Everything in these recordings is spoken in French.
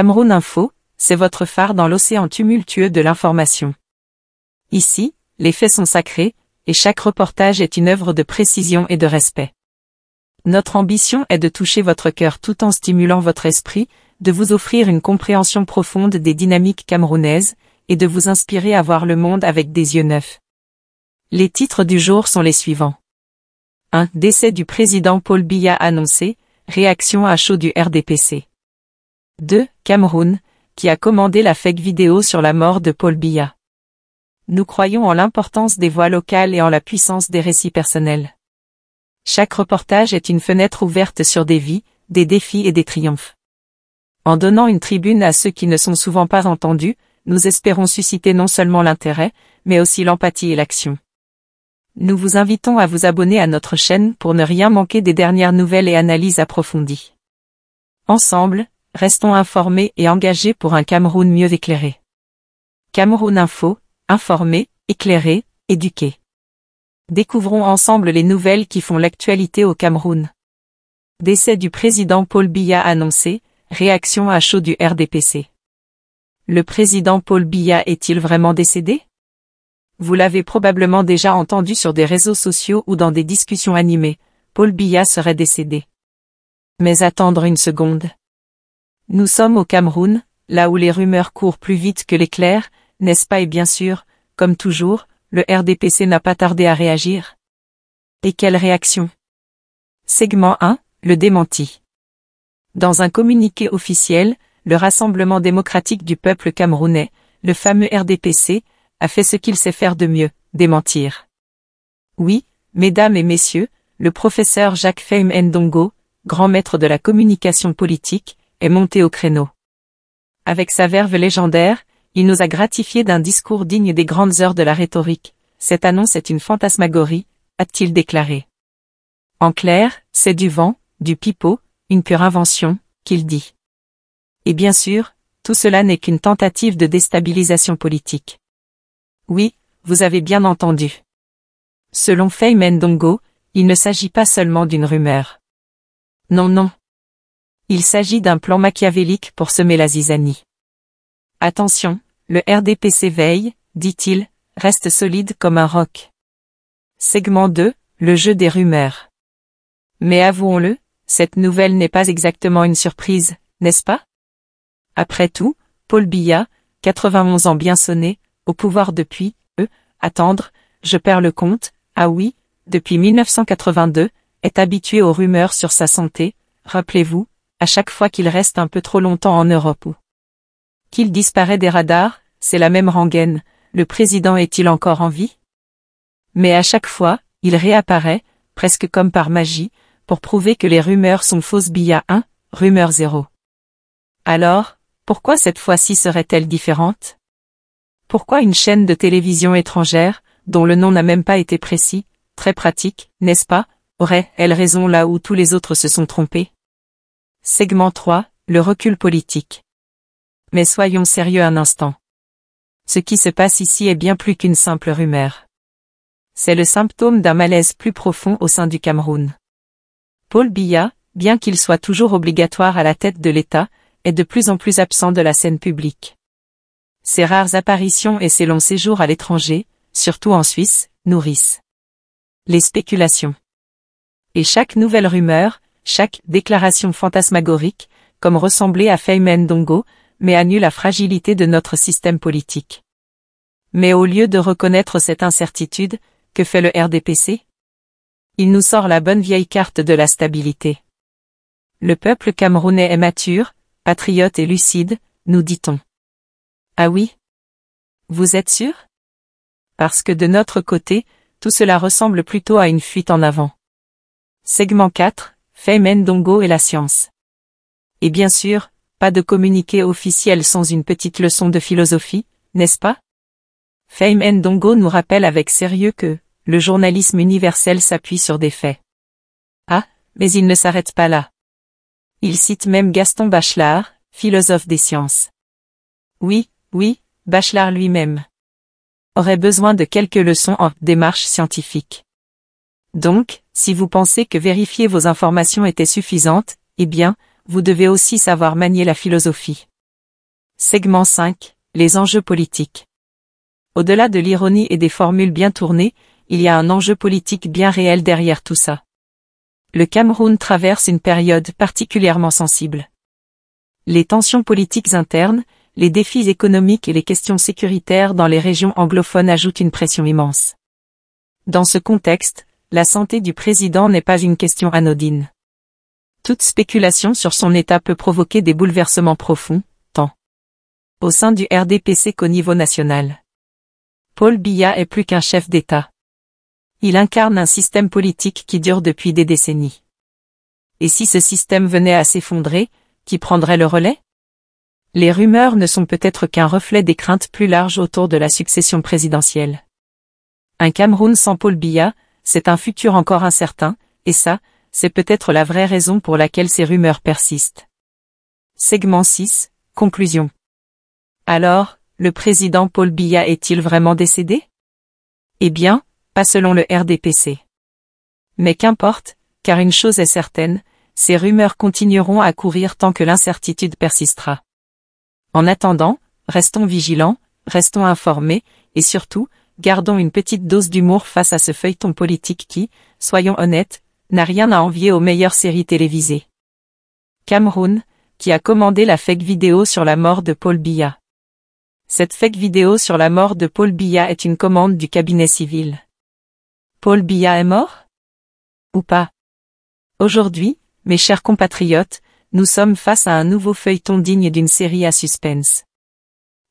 Cameroun Info, c'est votre phare dans l'océan tumultueux de l'information. Ici, les faits sont sacrés, et chaque reportage est une œuvre de précision et de respect. Notre ambition est de toucher votre cœur tout en stimulant votre esprit, de vous offrir une compréhension profonde des dynamiques camerounaises, et de vous inspirer à voir le monde avec des yeux neufs. Les titres du jour sont les suivants. 1. Décès du président Paul Biya annoncé, réaction à chaud du RDPC. 2. Cameroun, qui a commandé la fake vidéo sur la mort de Paul Biya. Nous croyons en l'importance des voix locales et en la puissance des récits personnels. Chaque reportage est une fenêtre ouverte sur des vies, des défis et des triomphes. En donnant une tribune à ceux qui ne sont souvent pas entendus, nous espérons susciter non seulement l'intérêt, mais aussi l'empathie et l'action. Nous vous invitons à vous abonner à notre chaîne pour ne rien manquer des dernières nouvelles et analyses approfondies. Ensemble, Restons informés et engagés pour un Cameroun mieux éclairé. Cameroun Info, informé, éclairé, éduqué. Découvrons ensemble les nouvelles qui font l'actualité au Cameroun. Décès du président Paul Biya annoncé, réaction à chaud du RDPC. Le président Paul Biya est-il vraiment décédé Vous l'avez probablement déjà entendu sur des réseaux sociaux ou dans des discussions animées, Paul Biya serait décédé. Mais attendre une seconde. Nous sommes au Cameroun, là où les rumeurs courent plus vite que l'éclair, n'est-ce pas et bien sûr, comme toujours, le RDPC n'a pas tardé à réagir. Et quelle réaction Segment 1, le démenti. Dans un communiqué officiel, le Rassemblement démocratique du peuple camerounais, le fameux RDPC, a fait ce qu'il sait faire de mieux, démentir. Oui, mesdames et messieurs, le professeur Jacques Feim Ndongo, grand maître de la communication politique, est monté au créneau. Avec sa verve légendaire, il nous a gratifié d'un discours digne des grandes heures de la rhétorique. Cette annonce est une fantasmagorie, a-t-il déclaré. En clair, c'est du vent, du pipeau, une pure invention, qu'il dit. Et bien sûr, tout cela n'est qu'une tentative de déstabilisation politique. Oui, vous avez bien entendu. Selon Feymen Dongo, il ne s'agit pas seulement d'une rumeur. Non non, il s'agit d'un plan machiavélique pour semer la zizanie. Attention, le RDP s'éveille, dit-il, reste solide comme un roc. Segment 2, le jeu des rumeurs. Mais avouons-le, cette nouvelle n'est pas exactement une surprise, n'est-ce pas Après tout, Paul Biya, 91 ans bien sonné, au pouvoir depuis, eux, attendre, je perds le compte, ah oui, depuis 1982, est habitué aux rumeurs sur sa santé, rappelez-vous, à chaque fois qu'il reste un peu trop longtemps en Europe ou qu'il disparaît des radars, c'est la même rengaine, le président est-il encore en vie Mais à chaque fois, il réapparaît, presque comme par magie, pour prouver que les rumeurs sont fausses à 1, rumeur zéro. Alors, pourquoi cette fois-ci serait-elle différente Pourquoi une chaîne de télévision étrangère, dont le nom n'a même pas été précis, très pratique, n'est-ce pas, aurait-elle raison là où tous les autres se sont trompés Segment 3, le recul politique. Mais soyons sérieux un instant. Ce qui se passe ici est bien plus qu'une simple rumeur. C'est le symptôme d'un malaise plus profond au sein du Cameroun. Paul Biya, bien qu'il soit toujours obligatoire à la tête de l'État, est de plus en plus absent de la scène publique. Ses rares apparitions et ses longs séjours à l'étranger, surtout en Suisse, nourrissent les spéculations. Et chaque nouvelle rumeur, chaque déclaration fantasmagorique, comme ressembler à Feynman Dongo, met à nu la fragilité de notre système politique. Mais au lieu de reconnaître cette incertitude, que fait le RDPC Il nous sort la bonne vieille carte de la stabilité. Le peuple camerounais est mature, patriote et lucide, nous dit-on. Ah oui Vous êtes sûr Parce que de notre côté, tout cela ressemble plutôt à une fuite en avant. Segment 4, Fame Dongo et la science. Et bien sûr, pas de communiqué officiel sans une petite leçon de philosophie, n'est-ce pas Feymen Dongo nous rappelle avec sérieux que le journalisme universel s'appuie sur des faits. Ah, mais il ne s'arrête pas là. Il cite même Gaston Bachelard, philosophe des sciences. Oui, oui, Bachelard lui-même aurait besoin de quelques leçons en démarche scientifique. Donc, si vous pensez que vérifier vos informations était suffisante, eh bien, vous devez aussi savoir manier la philosophie. Segment 5. Les enjeux politiques. Au-delà de l'ironie et des formules bien tournées, il y a un enjeu politique bien réel derrière tout ça. Le Cameroun traverse une période particulièrement sensible. Les tensions politiques internes, les défis économiques et les questions sécuritaires dans les régions anglophones ajoutent une pression immense. Dans ce contexte, la santé du président n'est pas une question anodine. Toute spéculation sur son état peut provoquer des bouleversements profonds, tant au sein du RDPC qu'au niveau national. Paul Biya est plus qu'un chef d'État. Il incarne un système politique qui dure depuis des décennies. Et si ce système venait à s'effondrer, qui prendrait le relais Les rumeurs ne sont peut-être qu'un reflet des craintes plus larges autour de la succession présidentielle. Un Cameroun sans Paul Biya, c'est un futur encore incertain, et ça, c'est peut-être la vraie raison pour laquelle ces rumeurs persistent. Segment 6, conclusion. Alors, le président Paul Biya est-il vraiment décédé Eh bien, pas selon le RDPC. Mais qu'importe, car une chose est certaine, ces rumeurs continueront à courir tant que l'incertitude persistera. En attendant, restons vigilants, restons informés, et surtout, gardons une petite dose d'humour face à ce feuilleton politique qui, soyons honnêtes, n'a rien à envier aux meilleures séries télévisées. Cameroun, qui a commandé la fake vidéo sur la mort de Paul Biya. Cette fake vidéo sur la mort de Paul Biya est une commande du cabinet civil. Paul Biya est mort Ou pas Aujourd'hui, mes chers compatriotes, nous sommes face à un nouveau feuilleton digne d'une série à suspense.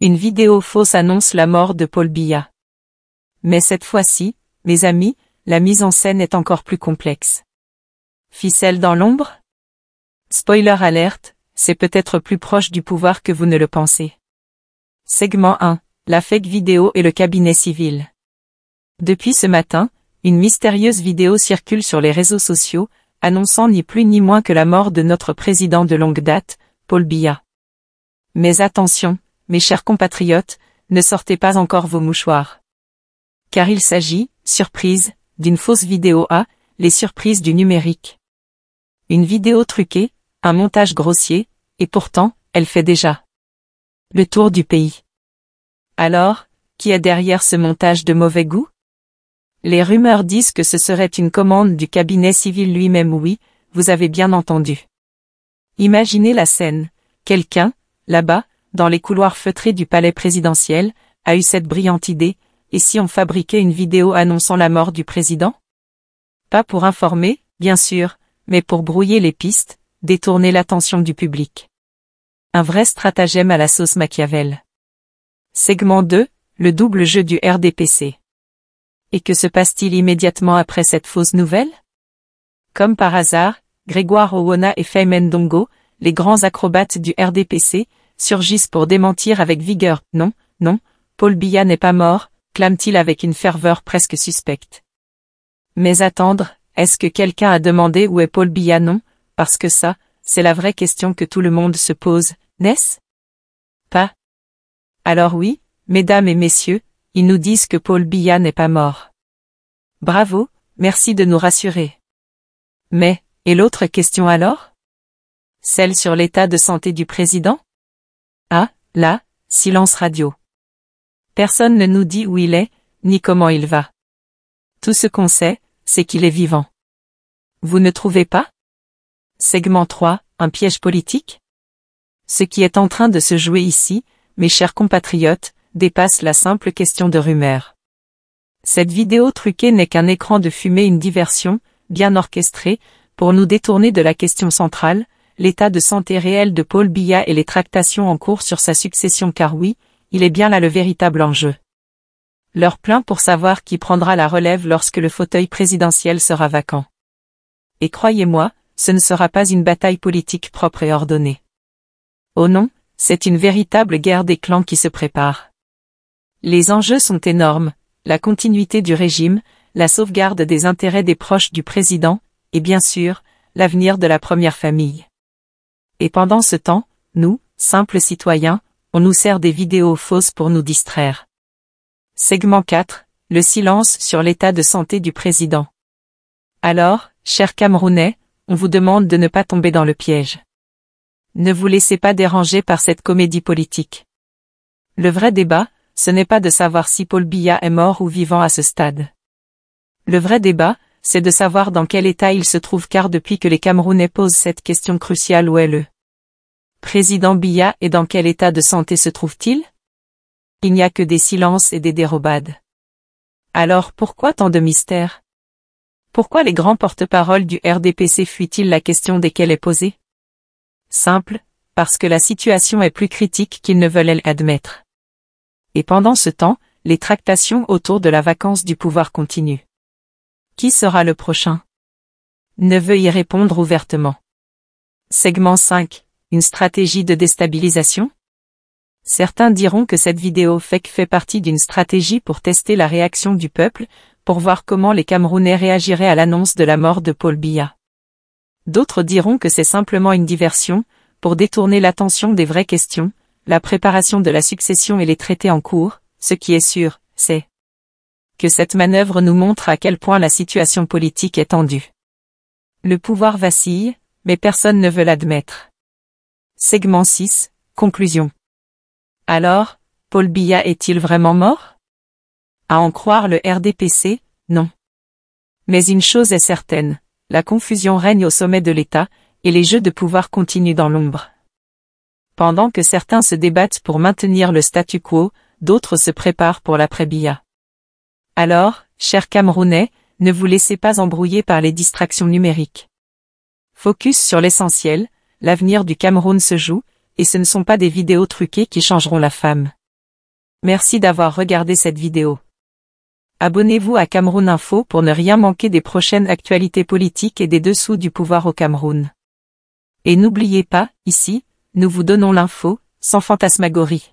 Une vidéo fausse annonce la mort de Paul Biya. Mais cette fois-ci, mes amis, la mise en scène est encore plus complexe. Ficelle dans l'ombre Spoiler alerte, c'est peut-être plus proche du pouvoir que vous ne le pensez. Segment 1. La fake vidéo et le cabinet civil. Depuis ce matin, une mystérieuse vidéo circule sur les réseaux sociaux, annonçant ni plus ni moins que la mort de notre président de longue date, Paul Biya. Mais attention, mes chers compatriotes, ne sortez pas encore vos mouchoirs car il s'agit, surprise, d'une fausse vidéo à, les surprises du numérique. Une vidéo truquée, un montage grossier, et pourtant, elle fait déjà le tour du pays. Alors, qui est derrière ce montage de mauvais goût Les rumeurs disent que ce serait une commande du cabinet civil lui-même oui, vous avez bien entendu. Imaginez la scène. Quelqu'un, là-bas, dans les couloirs feutrés du palais présidentiel, a eu cette brillante idée, et si on fabriquait une vidéo annonçant la mort du président Pas pour informer, bien sûr, mais pour brouiller les pistes, détourner l'attention du public. Un vrai stratagème à la sauce Machiavel. Segment 2, le double jeu du RDPC. Et que se passe-t-il immédiatement après cette fausse nouvelle Comme par hasard, Grégoire Owona et Feymen Dongo, les grands acrobates du RDPC, surgissent pour démentir avec vigueur « Non, non, Paul Biya n'est pas mort, clame-t-il avec une ferveur presque suspecte. Mais attendre, est-ce que quelqu'un a demandé où est Paul non Parce que ça, c'est la vraie question que tout le monde se pose, n'est-ce pas Alors oui, mesdames et messieurs, ils nous disent que Paul Biya n'est pas mort. Bravo, merci de nous rassurer. Mais, et l'autre question alors Celle sur l'état de santé du président Ah, là, silence radio. Personne ne nous dit où il est, ni comment il va. Tout ce qu'on sait, c'est qu'il est vivant. Vous ne trouvez pas Segment 3, un piège politique Ce qui est en train de se jouer ici, mes chers compatriotes, dépasse la simple question de rumeur. Cette vidéo truquée n'est qu'un écran de fumée, une diversion, bien orchestrée, pour nous détourner de la question centrale, l'état de santé réel de Paul Biya et les tractations en cours sur sa succession car oui, il est bien là le véritable enjeu. Leur plein pour savoir qui prendra la relève lorsque le fauteuil présidentiel sera vacant. Et croyez-moi, ce ne sera pas une bataille politique propre et ordonnée. Oh non, c'est une véritable guerre des clans qui se prépare. Les enjeux sont énormes, la continuité du régime, la sauvegarde des intérêts des proches du président, et bien sûr, l'avenir de la première famille. Et pendant ce temps, nous, simples citoyens, on nous sert des vidéos fausses pour nous distraire. Segment 4. Le silence sur l'état de santé du président. Alors, chers Camerounais, on vous demande de ne pas tomber dans le piège. Ne vous laissez pas déranger par cette comédie politique. Le vrai débat, ce n'est pas de savoir si Paul Biya est mort ou vivant à ce stade. Le vrai débat, c'est de savoir dans quel état il se trouve car depuis que les Camerounais posent cette question cruciale où est le Président Biya et dans quel état de santé se trouve-t-il Il n'y a que des silences et des dérobades. Alors pourquoi tant de mystères Pourquoi les grands porte paroles du RDPC fuient-ils la question desquelles est posée Simple, parce que la situation est plus critique qu'ils ne veulent l'admettre. Et pendant ce temps, les tractations autour de la vacance du pouvoir continuent. Qui sera le prochain Ne veut y répondre ouvertement. Segment 5 une stratégie de déstabilisation Certains diront que cette vidéo fake fait partie d'une stratégie pour tester la réaction du peuple, pour voir comment les Camerounais réagiraient à l'annonce de la mort de Paul Biya. D'autres diront que c'est simplement une diversion, pour détourner l'attention des vraies questions, la préparation de la succession et les traités en cours, ce qui est sûr, c'est que cette manœuvre nous montre à quel point la situation politique est tendue. Le pouvoir vacille, mais personne ne veut l'admettre. Segment 6, Conclusion. Alors, Paul Biya est-il vraiment mort À en croire le RDPC, non. Mais une chose est certaine, la confusion règne au sommet de l'État, et les jeux de pouvoir continuent dans l'ombre. Pendant que certains se débattent pour maintenir le statu quo, d'autres se préparent pour l'après-Biya. Alors, chers Camerounais, ne vous laissez pas embrouiller par les distractions numériques. Focus sur l'essentiel, L'avenir du Cameroun se joue, et ce ne sont pas des vidéos truquées qui changeront la femme. Merci d'avoir regardé cette vidéo. Abonnez-vous à Cameroun Info pour ne rien manquer des prochaines actualités politiques et des dessous du pouvoir au Cameroun. Et n'oubliez pas, ici, nous vous donnons l'info, sans fantasmagorie.